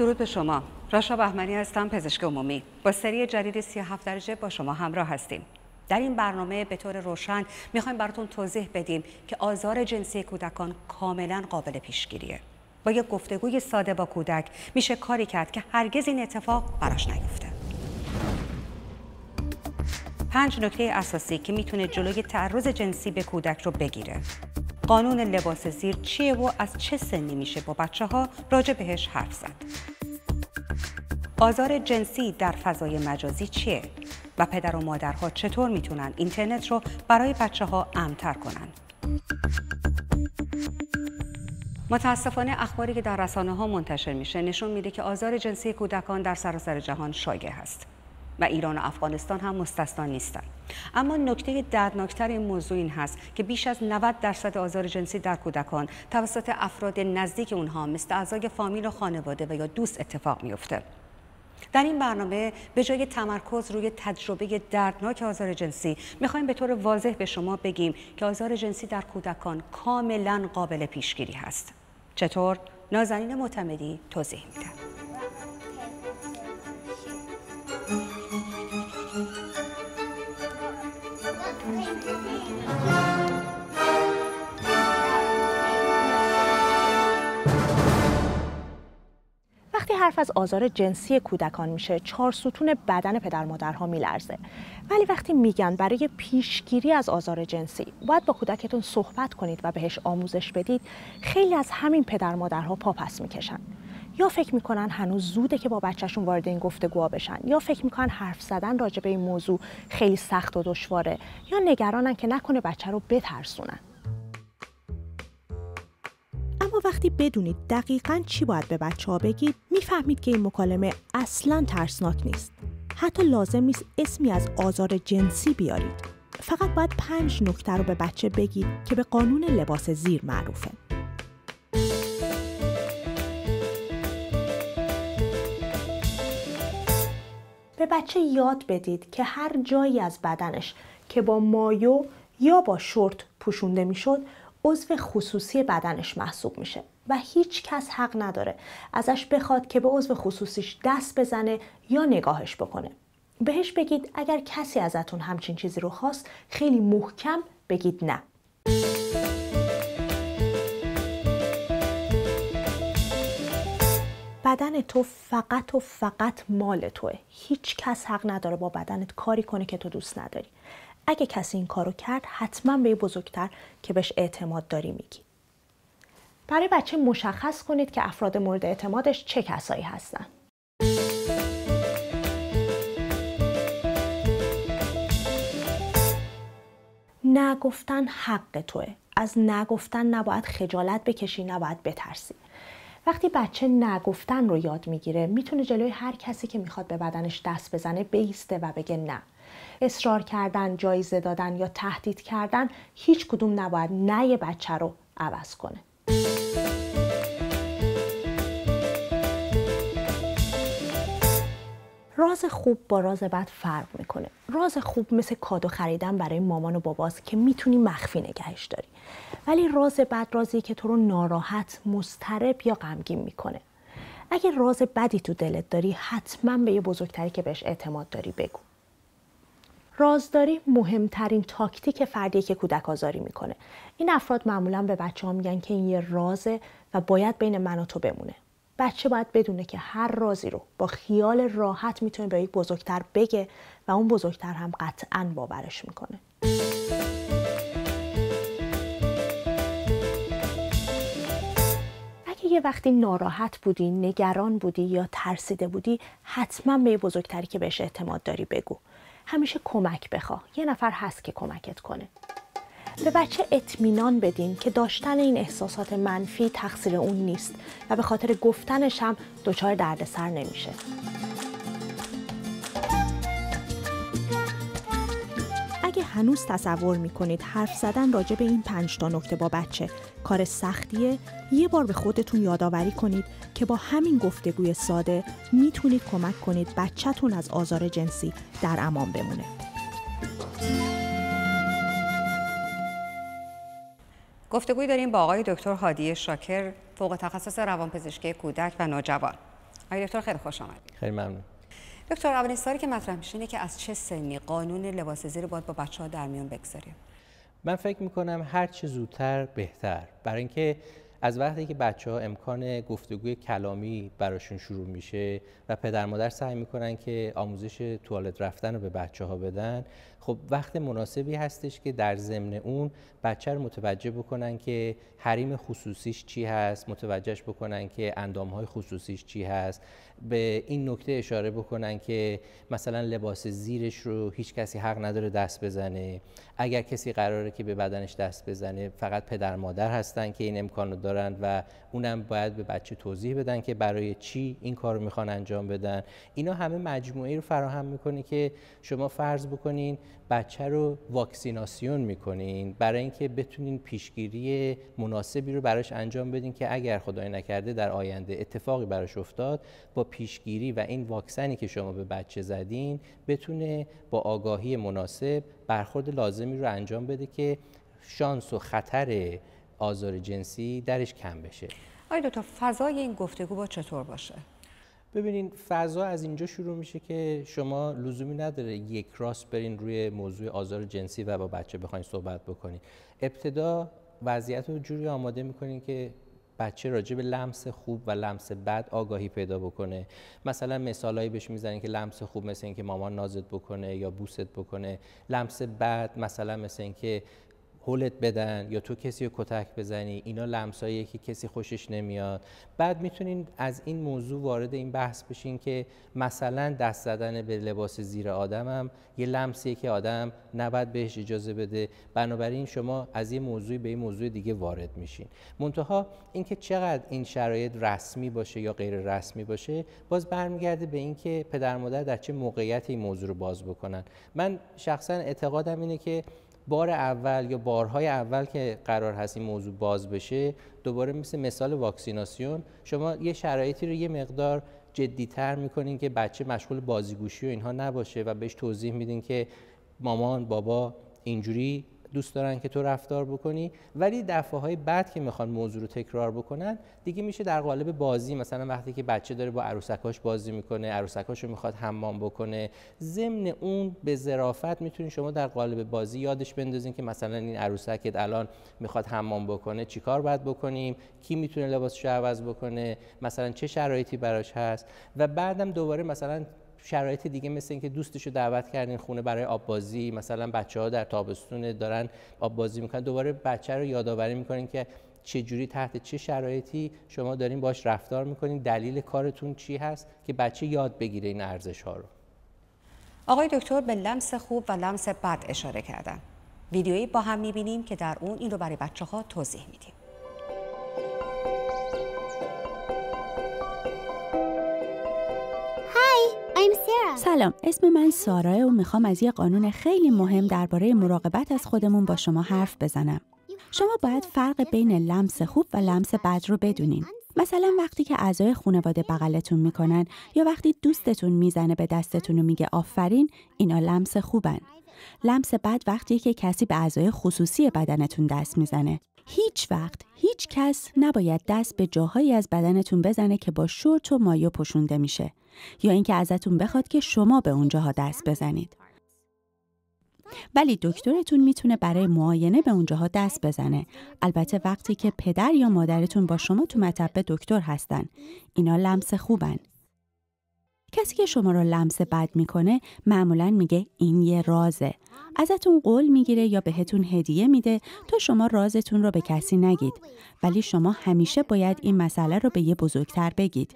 درود به شما راشا بهمنی هستم پزشک عمومی با سری جدید 37 درجه با شما همراه هستیم در این برنامه به طور روشن میخوایم براتون توضیح بدیم که آزار جنسی کودکان کاملا قابل پیشگیریه با یک گفتگوی ساده با کودک میشه کاری کرد که هرگز این اتفاق براش نیفته پنج نکته اساسی که میتونه جلوی تعرض جنسی به کودک رو بگیره قانون لباس زیر چیه و از چه سنی میشه با بچه ها راجع بهش حرف زد آزار جنسی در فضای مجازی چیه و پدر و مادرها چطور میتونن اینترنت رو برای بچه ها امتر کنن متاسفانه اخباری که در رسانه ها منتشر میشه نشون میده که آزار جنسی کودکان در سراسر جهان شایع هست و ایران و افغانستان هم مستثنا نیستن اما نکته دردناکتر این موضوع این هست که بیش از 90 درصد آزار جنسی در کودکان توسط افراد نزدیک اونها مثل اعضای فامیل و خانواده و یا دوست اتفاق میفته در این برنامه به جای تمرکز روی تجربه دردناک آزار جنسی میخوایم به طور واضح به شما بگیم که آزار جنسی در کودکان کاملا قابل پیشگیری هست چطور نازنین معتمدی توضیح میده از آزار جنسی کودکان میشه چهار ستون بدن پدر مادرها میلرزه ولی وقتی میگن برای پیشگیری از آزار جنسی باید با کودکتون صحبت کنید و بهش آموزش بدید خیلی از همین پدر مادرها پاپس میکشن یا فکر میکنن هنوز زوده که با بچهشون وارد این گفتگوها بشن یا فکر میکنن حرف زدن راجع این موضوع خیلی سخت و دشواره یا نگرانن که نکنه بچه رو بترسونن وقتی بدونید دقیقا چی باید به بچه ها بگید میفهمید که این مکالمه اصلا ترسناک نیست حتی لازم نیست اسمی از آزار جنسی بیارید فقط باید پنج نکته رو به بچه بگید که به قانون لباس زیر معروفه به بچه یاد بدید که هر جایی از بدنش که با مایو یا با شورت پوشونده میشد عضو خصوصی بدنش محسوب میشه و هیچ کس حق نداره ازش بخواد که به عضو خصوصیش دست بزنه یا نگاهش بکنه بهش بگید اگر کسی ازتون همچین چیزی رو خواست خیلی محکم بگید نه بدن تو فقط و فقط مال توه هیچ کس حق نداره با بدنت کاری کنه که تو دوست نداری اگه کسی این کارو کرد حتما به بزرگتر که بهش اعتماد داری میگی برای بچه مشخص کنید که افراد مورد اعتمادش چه کسایی هستن نگفتن حق توه از نگفتن نباید خجالت بکشی نباید بترسی وقتی بچه نگفتن رو یاد میگیره میتونه جلوی هر کسی که میخواد به بدنش دست بزنه بیسته و بگه نه اصرار کردن جایزه دادن یا تهدید کردن هیچ کدوم نباید نه بچه رو عوض کنه راز خوب با راز بد فرق میکنه راز خوب مثل کادو خریدن برای مامان و باباست که میتونی مخفی نگهش داری ولی راز بد رازی که تو رو ناراحت مسترب یا غمگین میکنه اگه راز بدی تو دلت داری حتما به یه بزرگتری که بهش اعتماد داری بگو رازداری مهمترین تاکتیک فردی که کودک آزاری میکنه این افراد معمولا به بچه ها میگن که این یه رازه و باید بین من و تو بمونه بچه باید بدونه که هر رازی رو با خیال راحت میتونه به یک بزرگتر بگه و اون بزرگتر هم قطعا باورش میکنه یه وقتی ناراحت بودی، نگران بودی یا ترسیده بودی، حتما به بزرگتری که بهش اعتماد داری بگو. همیشه کمک بخوا یه نفر هست که کمکت کنه به بچه اطمینان بدین که داشتن این احساسات منفی تقصیر اون نیست و به خاطر گفتنش هم دچار دردسر نمیشه اگه هنوز تصور میکنید حرف زدن راجع به این پنج تا نکته با بچه کار سختیه یه بار به خودتون یادآوری کنید که با همین گفتگوی ساده میتونید کمک کنید بچهتون از آزار جنسی در امان بمونه گفتگوی داریم با آقای دکتر هادی شاکر فوق تخصص روانپزشکی کودک و نوجوان آقای دکتر خیلی خوش آمدید خیلی ممنون دکتر اولین سالی که مطرح میشه اینه که از چه سنی قانون لباس زیر باید با بچه ها در میان بگذاریم من فکر میکنم هر چه زودتر بهتر برای اینکه از وقتی که بچه ها امکان گفتگوی کلامی براشون شروع میشه و پدر مادر سعی میکنن که آموزش توالت رفتن رو به بچه ها بدن خب وقت مناسبی هستش که در ضمن اون بچه رو متوجه بکنن که حریم خصوصیش چی هست متوجهش بکنن که اندامهای خصوصیش چی هست به این نکته اشاره بکنن که مثلا لباس زیرش رو هیچ کسی حق نداره دست بزنه اگر کسی قراره که به بدنش دست بزنه فقط پدر مادر هستن که این رو دارن و اونم باید به بچه توضیح بدن که برای چی این کار میخوان انجام بدن اینا همه مجموعه رو فراهم میکنه که شما فرض بکنین بچه رو واکسیناسیون میکنین برای اینکه بتونین پیشگیری مناسبی رو براش انجام بدین که اگر خدای نکرده در آینده اتفاقی براش افتاد با پیشگیری و این واکسنی که شما به بچه زدین بتونه با آگاهی مناسب برخورد لازمی رو انجام بده که شانس و خطر آزار جنسی درش کم بشه آیا تا فضای این گفتگو با چطور باشه ببینین فضا از اینجا شروع میشه که شما لزومی نداره یک راست برین روی موضوع آزار جنسی و با بچه بخواین صحبت بکنین ابتدا وضعیت رو جوری آماده میکنین که بچه راجع به لمس خوب و لمس بد آگاهی پیدا بکنه مثلا مثالایی بهش میزنین که لمس خوب مثل اینکه مامان نازت بکنه یا بوست بکنه لمس بد مثلا مثل اینکه هولت بدن یا تو کسی رو کتک بزنی اینا لمسایی که کسی خوشش نمیاد بعد میتونین از این موضوع وارد این بحث بشین که مثلا دست زدن به لباس زیر آدمم یه لمسیه که آدم نباید بهش اجازه بده بنابراین شما از یه موضوعی به این موضوع دیگه وارد میشین منتها اینکه چقدر این شرایط رسمی باشه یا غیر رسمی باشه باز برمیگرده به اینکه پدر مادر در چه موقعیت این موضوع رو باز بکنن من شخصا اعتقادم اینه که بار اول یا بارهای اول که قرار هست این موضوع باز بشه دوباره مثل مثال واکسیناسیون شما یه شرایطی رو یه مقدار جدیتر میکنین که بچه مشغول بازیگوشی و اینها نباشه و بهش توضیح میدین که مامان بابا اینجوری دوست دارن که تو رفتار بکنی ولی دفعه های بعد که میخوان موضوع رو تکرار بکنن دیگه میشه در قالب بازی مثلا وقتی که بچه داره با عروسکاش بازی میکنه عروسکاش رو میخواد حمام بکنه ضمن اون به ظرافت میتونین شما در قالب بازی یادش بندازین که مثلا این عروسکت الان میخواد حمام بکنه چیکار باید بکنیم کی میتونه لباسش عوض بکنه مثلا چه شرایطی براش هست و بعدم دوباره مثلا شرایط دیگه مثل اینکه دوستش رو دعوت کردین خونه برای آب بازی مثلا بچه ها در تابستون دارن آب بازی میکنن دوباره بچه رو یادآوری میکنین که چه جوری تحت چه شرایطی شما دارین باش رفتار میکنین دلیل کارتون چی هست که بچه یاد بگیره این ارزش ها رو آقای دکتر به لمس خوب و لمس بد اشاره کردن ویدیویی با هم میبینیم که در اون این رو برای بچه ها توضیح میدیم سلام اسم من ساراه و میخوام از یه قانون خیلی مهم درباره مراقبت از خودمون با شما حرف بزنم شما باید فرق بین لمس خوب و لمس بد رو بدونین مثلا وقتی که اعضای خانواده بغلتون میکنن یا وقتی دوستتون میزنه به دستتون و میگه آفرین اینا لمس خوبن لمس بد وقتی که کسی به اعضای خصوصی بدنتون دست میزنه هیچ وقت هیچ کس نباید دست به جاهایی از بدنتون بزنه که با شورت و مایو پوشونده میشه یا اینکه ازتون بخواد که شما به اونجاها دست بزنید. ولی دکترتون میتونه برای معاینه به اونجاها دست بزنه البته وقتی که پدر یا مادرتون با شما تو مطب دکتر هستن اینا لمس خوبن کسی که شما را لمس بد میکنه معمولا میگه این یه رازه ازتون قول میگیره یا بهتون هدیه میده تا شما رازتون رو به کسی نگید ولی شما همیشه باید این مسئله رو به یه بزرگتر بگید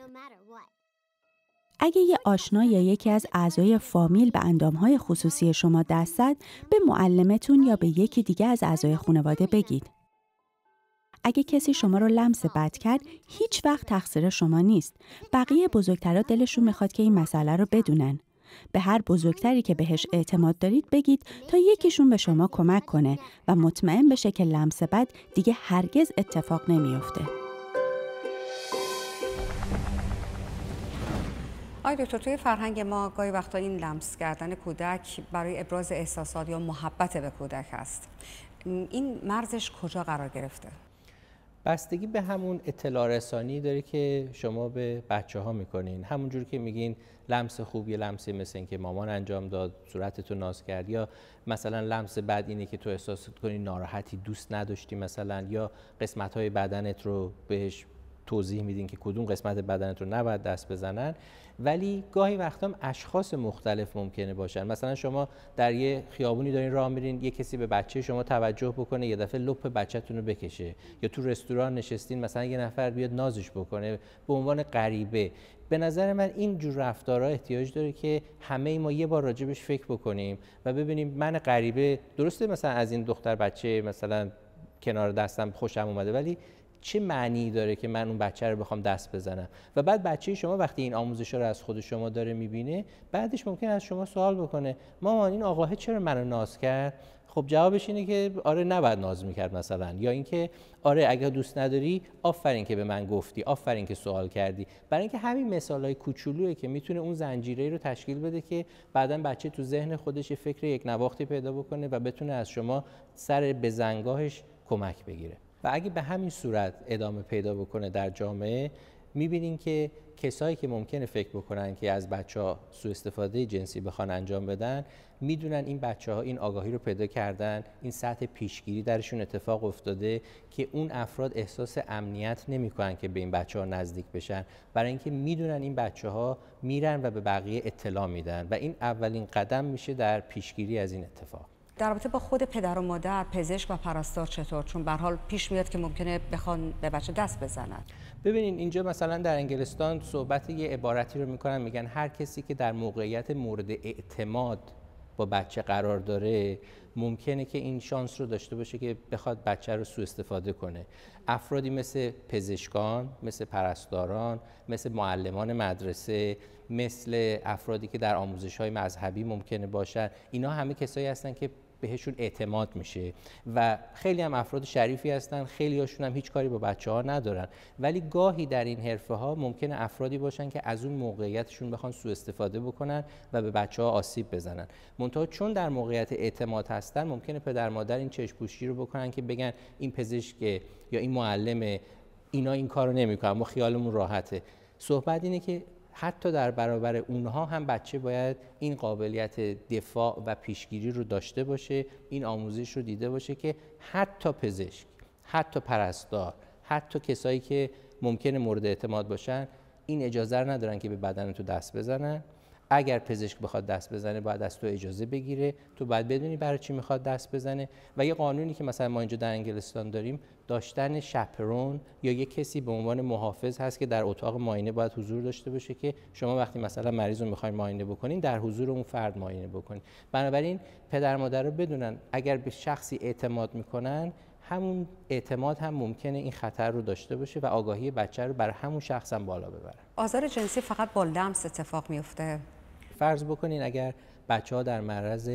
اگه یه آشنا یا یکی از اعضای فامیل به اندامهای خصوصی شما دست زد به معلمتون یا به یکی دیگه از اعضای خانواده بگید. اگه کسی شما رو لمس بد کرد هیچ وقت تقصیر شما نیست. بقیه بزرگترها دلشون میخواد که این مسئله رو بدونن. به هر بزرگتری که بهش اعتماد دارید بگید تا یکیشون به شما کمک کنه و مطمئن بشه که لمس بد دیگه هرگز اتفاق نمیافته. آی دکتر توی فرهنگ ما گاهی وقتا این لمس کردن کودک برای ابراز احساسات یا محبت به کودک هست این مرزش کجا قرار گرفته؟ بستگی به همون اطلاع رسانی داره که شما به بچه ها میکنین همونجور که میگین لمس خوب لمسی مثل اینکه که مامان انجام داد صورتتو ناز کرد یا مثلا لمس بد اینه که تو احساس کنی ناراحتی دوست نداشتی مثلا یا قسمت های بدنت رو بهش توضیح میدین که کدوم قسمت بدنت رو نباید دست بزنن ولی گاهی وقتا هم اشخاص مختلف ممکنه باشن مثلا شما در یه خیابونی دارین راه میرین یه کسی به بچه شما توجه بکنه یه دفعه لپ بچهتون رو بکشه یا تو رستوران نشستین مثلا یه نفر بیاد نازش بکنه به عنوان غریبه به نظر من این جور رفتارها احتیاج داره که همه ما یه بار راجبش فکر بکنیم و ببینیم من غریبه درسته مثلا از این دختر بچه مثلا کنار دستم خوشم اومده ولی چه معنی داره که من اون بچه رو بخوام دست بزنم و بعد بچه شما وقتی این آموزش رو از خود شما داره میبینه بعدش ممکن از شما سوال بکنه مامان این آقاه چرا منو ناز کرد خب جوابش اینه که آره نباید ناز میکرد مثلا یا اینکه آره اگه دوست نداری آفرین که به من گفتی آفرین که سوال کردی برای اینکه همین های کوچولویی که میتونه اون زنجیره رو تشکیل بده که بعدا بچه تو ذهن خودش فکر یک نواختی پیدا بکنه و بتونه از شما سر بزنگاهش کمک بگیره و اگه به همین صورت ادامه پیدا بکنه در جامعه میبینین که کسایی که ممکنه فکر بکنن که از بچه ها سوء استفاده جنسی بخوان انجام بدن میدونن این بچه ها این آگاهی رو پیدا کردن این سطح پیشگیری درشون اتفاق افتاده که اون افراد احساس امنیت نمی کنن که به این بچه ها نزدیک بشن برای اینکه میدونن این بچه ها میرن و به بقیه اطلاع میدن و این اولین قدم میشه در پیشگیری از این اتفاق در رابطه با خود پدر و مادر پزشک و پرستار چطور چون به حال پیش میاد که ممکنه بخوان به بچه دست بزنند ببینین اینجا مثلا در انگلستان صحبت یه عبارتی رو میکنن میگن هر کسی که در موقعیت مورد اعتماد با بچه قرار داره ممکنه که این شانس رو داشته باشه که بخواد بچه رو سوء استفاده کنه افرادی مثل پزشکان مثل پرستاران مثل معلمان مدرسه مثل افرادی که در آموزش مذهبی ممکنه باشن اینا همه کسایی هستن که بهشون اعتماد میشه و خیلی هم افراد شریفی هستن خیلی هاشون هم هیچ کاری با بچه ها ندارن ولی گاهی در این حرفه ها ممکنه افرادی باشن که از اون موقعیتشون بخوان سوء استفاده بکنن و به بچه ها آسیب بزنن منتها چون در موقعیت اعتماد هستن ممکنه پدر مادر این چشپوشی رو بکنن که بگن این پزشک یا این معلم اینا این کارو نمیکنن ما خیالمون راحته صحبت اینه که حتی در برابر اونها هم بچه باید این قابلیت دفاع و پیشگیری رو داشته باشه این آموزش رو دیده باشه که حتی پزشک حتی پرستار حتی کسایی که ممکنه مورد اعتماد باشن این اجازه رو ندارن که به بدن تو دست بزنن اگر پزشک بخواد دست بزنه باید از تو اجازه بگیره تو باید بدونی برای چی میخواد دست بزنه و یه قانونی که مثلا ما اینجا در انگلستان داریم داشتن شپرون یا یک کسی به عنوان محافظ هست که در اتاق ماینه باید حضور داشته باشه که شما وقتی مثلا مریض رو میخواین معاینه بکنین در حضور اون فرد ماینه بکنین بنابراین پدر مادر رو بدونن اگر به شخصی اعتماد میکنن همون اعتماد هم ممکنه این خطر رو داشته باشه و آگاهی بچه رو بر همون شخص هم بالا ببره آزار جنسی فقط با لمس اتفاق میفته فرض بکنین اگر بچه ها در معرض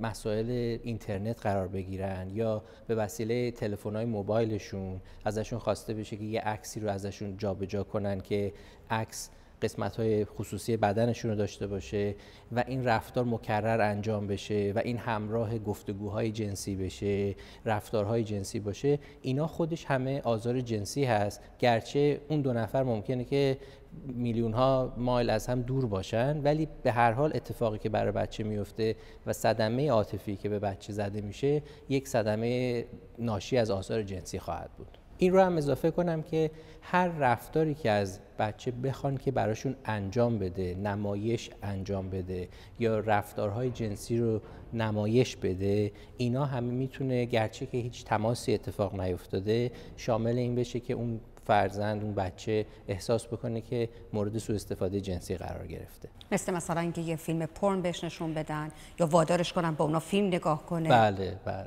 مسائل اینترنت قرار بگیرن یا به وسیله تلفن های موبایلشون ازشون خواسته بشه که یه عکسی رو ازشون جابجا کنن که عکس قسمت های خصوصی بدنشون رو داشته باشه و این رفتار مکرر انجام بشه و این همراه گفتگوهای جنسی بشه رفتارهای جنسی باشه اینا خودش همه آزار جنسی هست گرچه اون دو نفر ممکنه که میلیون ها مایل از هم دور باشن ولی به هر حال اتفاقی که برای بچه میفته و صدمه عاطفی که به بچه زده میشه یک صدمه ناشی از آزار جنسی خواهد بود این رو هم اضافه کنم که هر رفتاری که از بچه بخوان که براشون انجام بده نمایش انجام بده یا رفتارهای جنسی رو نمایش بده اینا همه میتونه گرچه که هیچ تماسی اتفاق نیفتاده شامل این بشه که اون فرزند اون بچه احساس بکنه که مورد سوء استفاده جنسی قرار گرفته مثل مثلا اینکه یه فیلم پرن بهش نشون بدن یا وادارش کنن با اونا فیلم نگاه کنه بله بله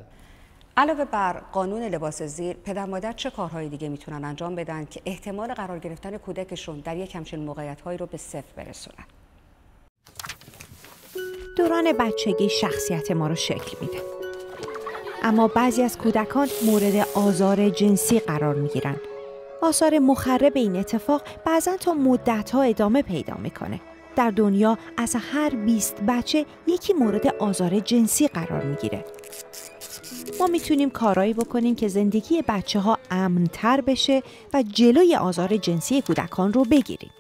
علاوه بر قانون لباس زیر پدر مادر چه کارهای دیگه میتونن انجام بدن که احتمال قرار گرفتن کودکشون در یک همچین موقعیتهایی رو به صفر برسونن دوران بچگی شخصیت ما رو شکل میده اما بعضی از کودکان مورد آزار جنسی قرار میگیرن آثار مخرب این اتفاق بعضا تا مدت ها ادامه پیدا میکنه در دنیا از هر 20 بچه یکی مورد آزار جنسی قرار میگیره ما میتونیم کارایی بکنیم که زندگی بچه ها امنتر بشه و جلوی آزار جنسی کودکان رو بگیریم.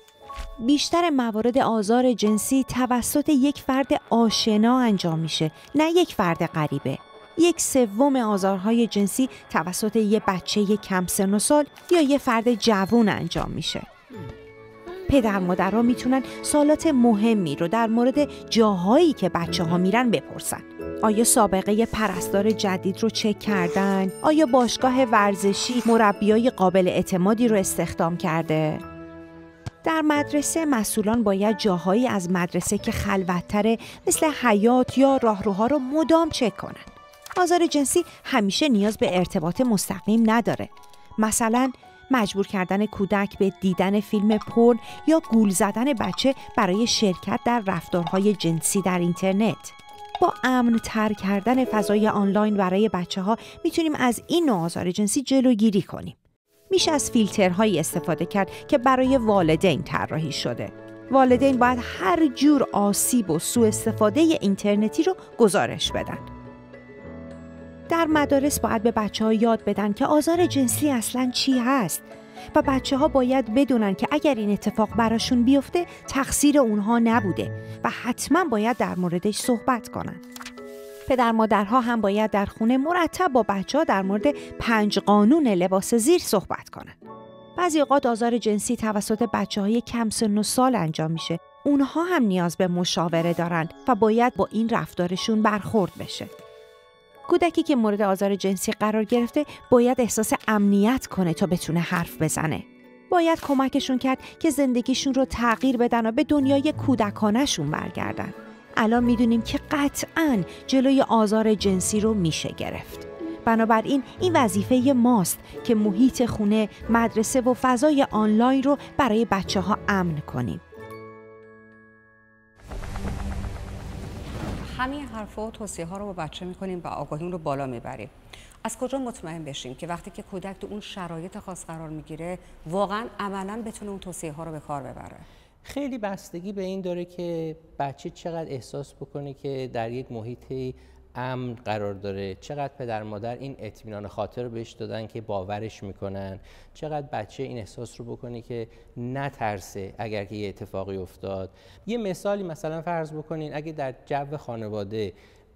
بیشتر موارد آزار جنسی توسط یک فرد آشنا انجام میشه نه یک فرد غریبه یک سوم آزارهای جنسی توسط یه بچه کم سن و سال یا یه فرد جوون انجام میشه پدر مادرها میتونن سالات مهمی رو در مورد جاهایی که بچه ها میرن بپرسن آیا سابقه پرستار جدید رو چک کردن؟ آیا باشگاه ورزشی مربیای قابل اعتمادی رو استخدام کرده؟ در مدرسه مسئولان باید جاهایی از مدرسه که خلوتتره مثل حیات یا راهروها رو مدام چک کنن. آزار جنسی همیشه نیاز به ارتباط مستقیم نداره. مثلا مجبور کردن کودک به دیدن فیلم پرن یا گول زدن بچه برای شرکت در رفتارهای جنسی در اینترنت با امن تر کردن فضای آنلاین برای بچه ها میتونیم از این نوع آزار جنسی جلوگیری کنیم میشه از فیلترهایی استفاده کرد که برای والدین طراحی شده والدین باید هر جور آسیب و سوء استفاده اینترنتی رو گزارش بدن در مدارس باید به بچه ها یاد بدن که آزار جنسی اصلا چی هست و بچه ها باید بدونن که اگر این اتفاق براشون بیفته تقصیر اونها نبوده و حتما باید در موردش صحبت کنن پدر مادرها هم باید در خونه مرتب با بچه ها در مورد پنج قانون لباس زیر صحبت کنن بعضی اوقات آزار جنسی توسط بچه های کم سن و سال انجام میشه اونها هم نیاز به مشاوره دارند و باید با این رفتارشون برخورد بشه کودکی که مورد آزار جنسی قرار گرفته باید احساس امنیت کنه تا بتونه حرف بزنه باید کمکشون کرد که زندگیشون رو تغییر بدن و به دنیای کودکانشون برگردن الان میدونیم که قطعا جلوی آزار جنسی رو میشه گرفت بنابراین این وظیفه ماست که محیط خونه، مدرسه و فضای آنلاین رو برای بچه ها امن کنیم. همین حرفها و توصیه ها رو با بچه میکنیم و آگاهیم رو بالا میبریم از کجا مطمئن بشیم که وقتی که کودک تو اون شرایط خاص قرار میگیره واقعا عملا بتونه اون توصیه ها رو به کار ببره خیلی بستگی به این داره که بچه چقدر احساس بکنه که در یک محیطی امن قرار داره چقدر پدر مادر این اطمینان خاطر رو بهش دادن که باورش میکنن چقدر بچه این احساس رو بکنه که نترسه اگر که یه اتفاقی افتاد یه مثالی مثلا فرض بکنین اگه در جو خانواده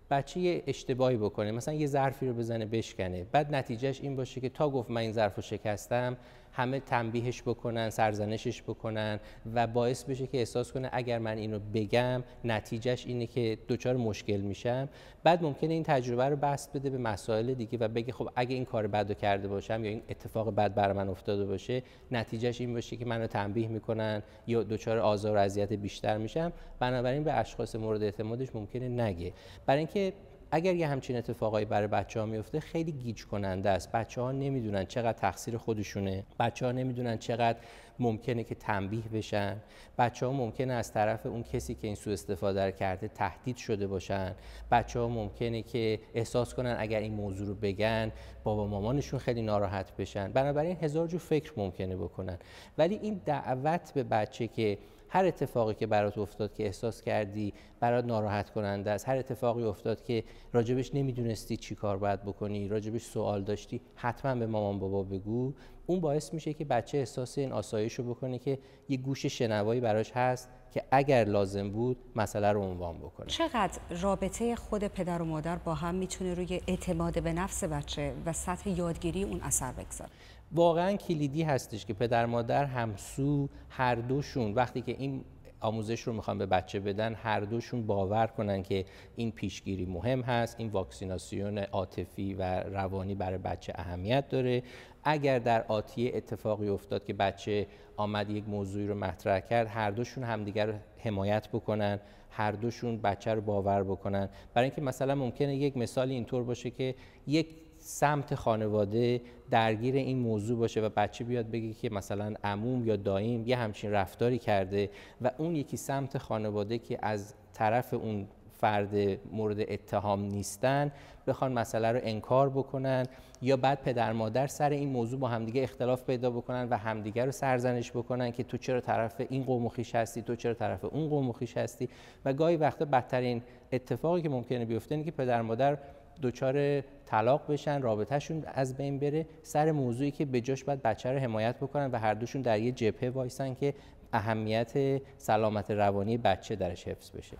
بچه یه اشتباهی بکنه مثلا یه ظرفی رو بزنه بشکنه بعد نتیجهش این باشه که تا گفت من این ظرف رو شکستم همه تنبیهش بکنن سرزنشش بکنن و باعث بشه که احساس کنه اگر من اینو بگم نتیجهش اینه که دچار مشکل میشم بعد ممکنه این تجربه رو بست بده به مسائل دیگه و بگه خب اگه این کار بد کرده باشم یا این اتفاق بد بر من افتاده باشه نتیجهش این باشه که منو تنبیه میکنن یا دچار آزار و اذیت بیشتر میشم بنابراین به اشخاص مورد اعتمادش ممکنه نگه برای اینکه اگر یه همچین اتفاقایی برای بچه ها میفته خیلی گیج کننده است بچه ها نمیدونن چقدر تقصیر خودشونه بچه ها نمیدونن چقدر ممکنه که تنبیه بشن بچه ها ممکنه از طرف اون کسی که این سو استفاده رو کرده تهدید شده باشن بچه ها ممکنه که احساس کنن اگر این موضوع رو بگن بابا مامانشون خیلی ناراحت بشن بنابراین هزار جور فکر ممکنه بکنن ولی این دعوت به بچه که هر اتفاقی که برات افتاد که احساس کردی برات ناراحت کننده است هر اتفاقی افتاد که راجبش نمیدونستی چی کار باید بکنی راجبش سوال داشتی حتما به مامان بابا بگو اون باعث میشه که بچه احساس این آسایش رو بکنه که یه گوش شنوایی براش هست که اگر لازم بود مسئله رو عنوان بکنه چقدر رابطه خود پدر و مادر با هم میتونه روی اعتماد به نفس بچه و سطح یادگیری اون اثر بگذاره واقعا کلیدی هستش که پدر مادر همسو هر دوشون وقتی که این آموزش رو میخوان به بچه بدن هر دوشون باور کنن که این پیشگیری مهم هست این واکسیناسیون عاطفی و روانی برای بچه اهمیت داره اگر در آتیه اتفاقی افتاد که بچه آمد یک موضوعی رو مطرح کرد هر دوشون همدیگر رو حمایت بکنن هر دوشون بچه رو باور بکنن برای اینکه مثلا ممکنه یک مثال اینطور باشه که یک سمت خانواده درگیر این موضوع باشه و بچه بیاد بگه که مثلا عموم یا دایم یه همچین رفتاری کرده و اون یکی سمت خانواده که از طرف اون فرد مورد اتهام نیستن بخوان مسئله رو انکار بکنن یا بعد پدر مادر سر این موضوع با همدیگه اختلاف پیدا بکنن و همدیگه رو سرزنش بکنن که تو چرا طرف این قوم خیش هستی تو چرا طرف اون قوم خیش هستی و گاهی وقتا بدترین اتفاقی که ممکنه بیفته اینه که پدر مادر دچار طلاق بشن رابطهشون از بین بره سر موضوعی که به جاش باید بچه رو حمایت بکنن و هر دوشون در یه جبهه وایسن که اهمیت سلامت روانی بچه درش حفظ بشه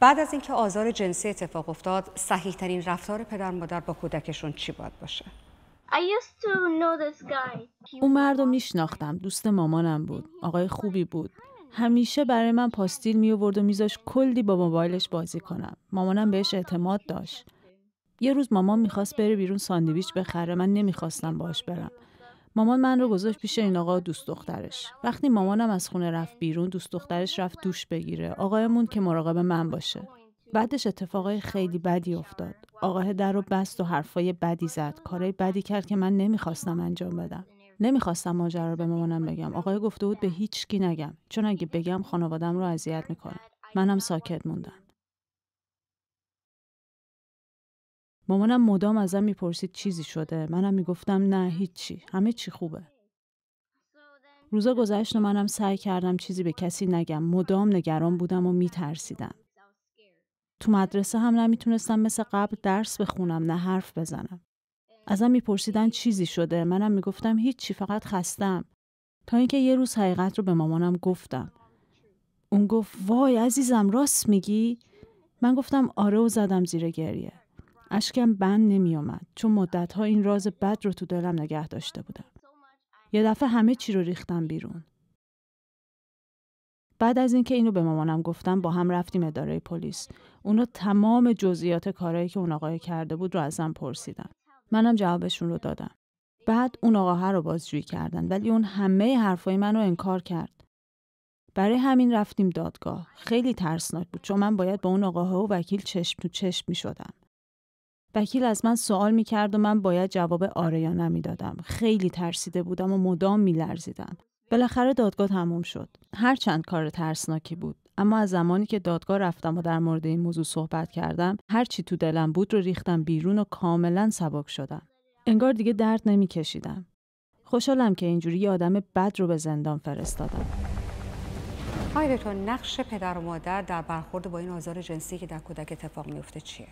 بعد از اینکه آزار جنسی اتفاق افتاد صحیح ترین رفتار پدر مادر با کودکشون چی باید باشه اون مرد رو میشناختم دوست مامانم بود آقای خوبی بود همیشه برای من پاستیل می آورد و میذاش کلی با موبایلش بازی کنم مامانم بهش اعتماد داشت یه روز مامان میخواست بره بیرون ساندویچ بخره من نمیخواستم باش برم مامان من رو گذاشت پیش این آقا دوست دخترش وقتی مامانم از خونه رفت بیرون دوست دخترش رفت دوش بگیره آقایمون که مراقب من باشه بعدش اتفاقای خیلی بدی افتاد آقاه در رو بست و حرفای بدی زد کارای بدی کرد که من نمیخواستم انجام بدم نمیخواستم ماجرا رو به مامانم بگم آقای گفته بود به هیچ کی نگم چون اگه بگم خانوادم رو اذیت میکنم منم ساکت موندم مامانم مدام ازم میپرسید چیزی شده منم میگفتم نه هیچی همه چی خوبه روزا گذشت و منم سعی کردم چیزی به کسی نگم مدام نگران بودم و میترسیدم تو مدرسه هم نمیتونستم مثل قبل درس بخونم نه حرف بزنم ازم میپرسیدن چیزی شده منم میگفتم هیچی فقط خستم تا اینکه یه روز حقیقت رو به مامانم گفتم اون گفت وای عزیزم راست میگی من گفتم آره و زدم زیر گریه اشکم بند نمیومد چون مدتها این راز بد رو تو دلم نگه داشته بودم یه دفعه همه چی رو ریختم بیرون بعد از اینکه اینو به مامانم گفتم با هم رفتیم اداره پلیس اونا تمام جزئیات کارهایی که اون آقای کرده بود رو ازم پرسیدن منم جوابشون رو دادم بعد اون آقاها رو بازجویی کردن ولی اون همه حرفای من رو انکار کرد برای همین رفتیم دادگاه خیلی ترسناک بود چون من باید با اون آقاها و وکیل چشم تو چشم می شدم وکیل از من سوال می کرد و من باید جواب آره یا نمی دادم. خیلی ترسیده بودم و مدام می لرزیدم. بالاخره دادگاه تموم شد. هرچند کار ترسناکی بود. اما از زمانی که دادگاه رفتم و در مورد این موضوع صحبت کردم هر چی تو دلم بود رو ریختم بیرون و کاملا سبک شدم انگار دیگه درد نمیکشیدم خوشحالم که اینجوری یه آدم بد رو به زندان فرستادم آقای نقش پدر و مادر در برخورد با این آزار جنسی که در کودک اتفاق میفته چیه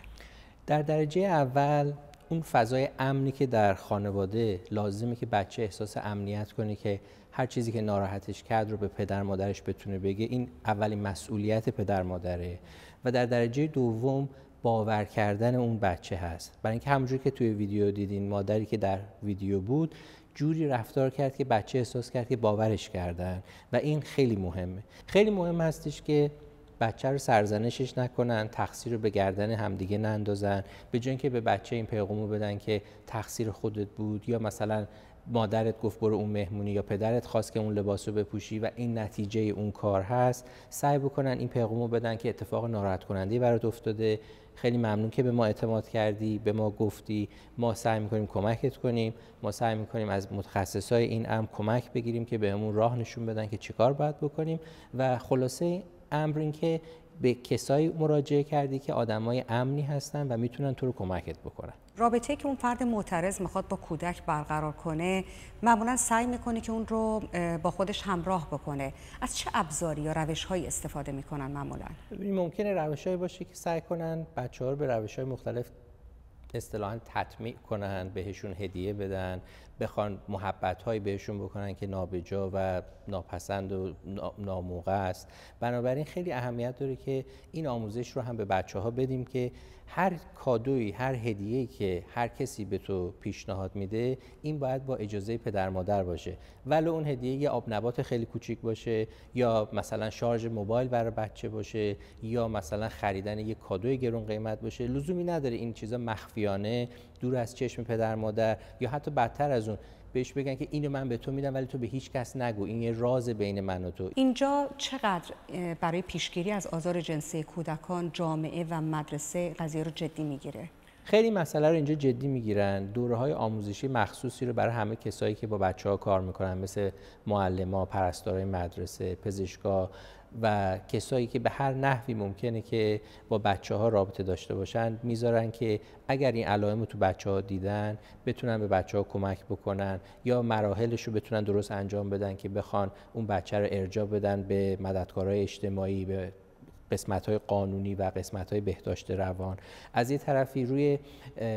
در درجه اول اون فضای امنی که در خانواده لازمه که بچه احساس امنیت کنه که هر چیزی که ناراحتش کرد رو به پدر مادرش بتونه بگه این اولین مسئولیت پدر مادره و در درجه دوم باور کردن اون بچه هست برای اینکه همونجور که توی ویدیو دیدین مادری که در ویدیو بود جوری رفتار کرد که بچه احساس کرد که باورش کردن و این خیلی مهمه خیلی مهم هستش که بچه رو سرزنشش نکنن تقصیر رو به گردن همدیگه نندازن به جای اینکه به بچه این پیغام بدن که تقصیر خودت بود یا مثلا مادرت گفت برو اون مهمونی یا پدرت خواست که اون لباس رو بپوشی و این نتیجه اون کار هست سعی بکنن این پیغام بدن که اتفاق ناراحت کننده برات افتاده خیلی ممنون که به ما اعتماد کردی به ما گفتی ما سعی میکنیم کمکت کنیم ما سعی میکنیم از متخصصای این امر کمک بگیریم که بهمون راه نشون بدن که چیکار باید بکنیم و خلاصه امر این که به کسایی مراجعه کردی که آدمای امنی هستن و میتونن تو رو کمکت بکنن رابطه که اون فرد معترض میخواد با کودک برقرار کنه معمولا سعی میکنه که اون رو با خودش همراه بکنه از چه ابزاری یا روش استفاده میکنن معمولا ممکنه روش باشه که سعی کنن بچه ها رو به روش های مختلف اصطلاحا تطمیع کنن بهشون هدیه بدن بخوان محبت بهشون بکنن که نابجا و ناپسند و ناموقع است بنابراین خیلی اهمیت داره که این آموزش رو هم به بچه ها بدیم که هر کادوی هر هدیه‌ای که هر کسی به تو پیشنهاد میده این باید با اجازه پدر مادر باشه ولو اون هدیه یه آب نبات خیلی کوچیک باشه یا مثلا شارژ موبایل برای بچه باشه یا مثلا خریدن یه کادوی گرون قیمت باشه لزومی نداره این چیزا مخفی مخفیانه دور از چشم پدر مادر یا حتی بدتر از اون بهش بگن که اینو من به تو میدم ولی تو به هیچ کس نگو این یه راز بین من و تو اینجا چقدر برای پیشگیری از آزار جنسی کودکان جامعه و مدرسه قضیه رو جدی میگیره خیلی مسئله رو اینجا جدی میگیرن دوره های آموزشی مخصوصی رو برای همه کسایی که با بچه ها کار میکنن مثل معلم ها پرستارای مدرسه پزشکا و کسایی که به هر نحوی ممکنه که با بچه ها رابطه داشته باشند میذارن که اگر این علائم رو تو بچه ها دیدن بتونن به بچه ها کمک بکنن یا مراحلش رو بتونن درست انجام بدن که بخوان اون بچه رو ارجاع بدن به مددکارهای اجتماعی به قسمت های قانونی و قسمت های بهداشت روان از یه طرفی روی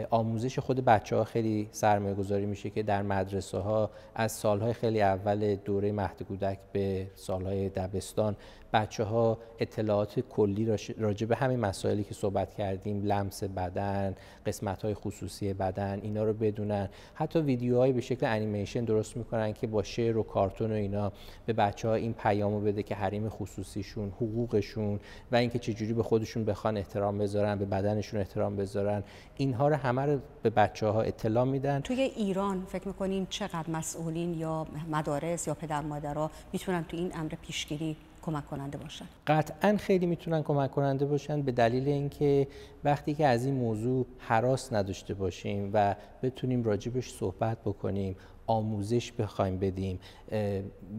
آموزش خود بچه ها خیلی سرمایه گذاری میشه که در مدرسه ها از سالهای خیلی اول دوره مهد کودک به سالهای دبستان بچه ها اطلاعات کلی راجع به همین مسائلی که صحبت کردیم لمس بدن قسمت های خصوصی بدن اینا رو بدونن حتی ویدیوهایی به شکل انیمیشن درست میکنن که با شعر و کارتون و اینا به بچه ها این پیامو بده که حریم خصوصیشون حقوقشون و اینکه چجوری به خودشون بخوان احترام بذارن به بدنشون احترام بذارن اینها رو همه رو به بچه ها اطلاع میدن توی ایران فکر میکنین چقدر مسئولین یا مدارس یا پدر مادرها میتونن تو این امر پیشگیری کمک کننده باشن قطعا خیلی میتونن کمک کننده باشن به دلیل اینکه وقتی که از این موضوع حراس نداشته باشیم و بتونیم راجبش صحبت بکنیم آموزش بخوایم بدیم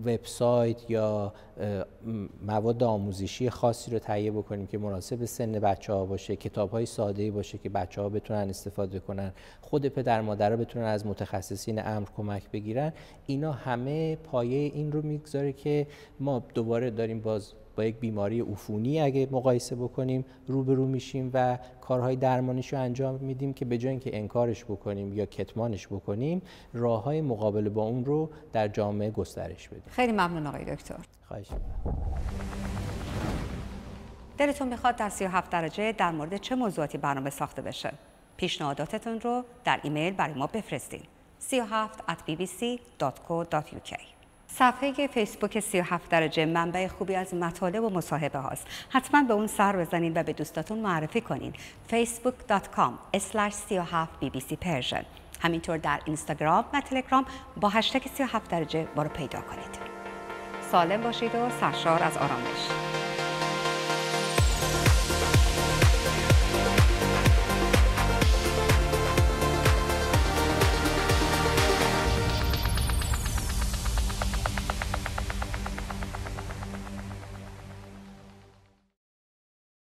وبسایت یا مواد آموزشی خاصی رو تهیه بکنیم که مناسب سن بچه ها باشه کتاب های ساده باشه که بچه ها بتونن استفاده کنن خود پدر مادر بتونن از متخصصین امر کمک بگیرن اینا همه پایه این رو میگذاره که ما دوباره داریم باز با یک بیماری عفونی اگه مقایسه بکنیم روبرو میشیم و کارهای درمانیش رو انجام میدیم که به جای اینکه انکارش بکنیم یا کتمانش بکنیم راه های مقابله با اون رو در جامعه گسترش بدیم خیلی ممنون آقای دکتر خواهش دلتون میخواد در 37 درجه در مورد چه موضوعاتی برنامه ساخته بشه پیشنهاداتتون رو در ایمیل برای ما بفرستید. 37 at صفحه فیسبوک 37 درجه منبع خوبی از مطالب و مصاحبه هاست حتما به اون سر بزنین و به دوستاتون معرفی کنین facebook.com 37 bbc persian همینطور در اینستاگرام و تلگرام با هشتگ 37 درجه ما پیدا کنید سالم باشید و سرشار از آرامش